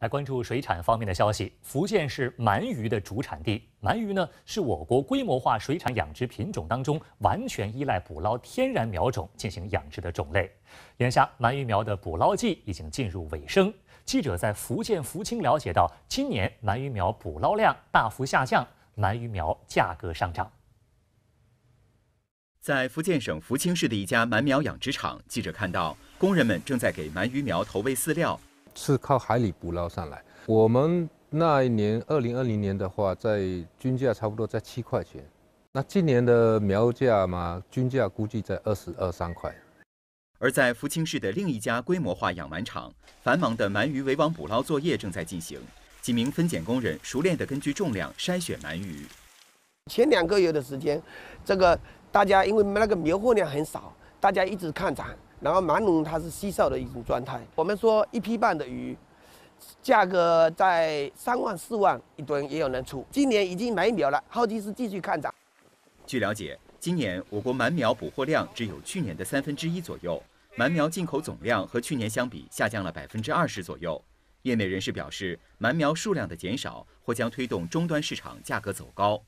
来关注水产方面的消息。福建是鳗鱼的主产地，鳗鱼呢是我国规模化水产养殖品种当中完全依赖捕捞天然苗种进行养殖的种类。眼下，鳗鱼苗的捕捞季已经进入尾声。记者在福建福清了解到，今年鳗鱼苗捕捞量大幅下降，鳗鱼苗价格上涨。在福建省福清市的一家鳗苗养殖场，记者看到工人们正在给鳗鱼苗投喂饲料。是靠海里捕捞上来。我们那一年，二零二零年的话，在均价差不多在七块钱。那今年的苗价嘛，均价估计在二十二三块。而在福清市的另一家规模化养鳗场，繁忙的鳗鱼围网捕捞作业正在进行。几名分拣工人熟练地根据重量筛选鳗鱼。前两个月的时间，这个大家因为那个苗货量很少，大家一直看涨。然后鳗农它是稀少的一种状态。我们说一批半的鱼，价格在三万四万一吨，也有人出。今年已经没苗了，后期是继续看涨。据了解，今年我国鳗苗捕获量只有去年的三分之一左右，鳗苗进口总量和去年相比下降了百分之二十左右。业内人士表示，鳗苗数量的减少或将推动终端市场价格走高。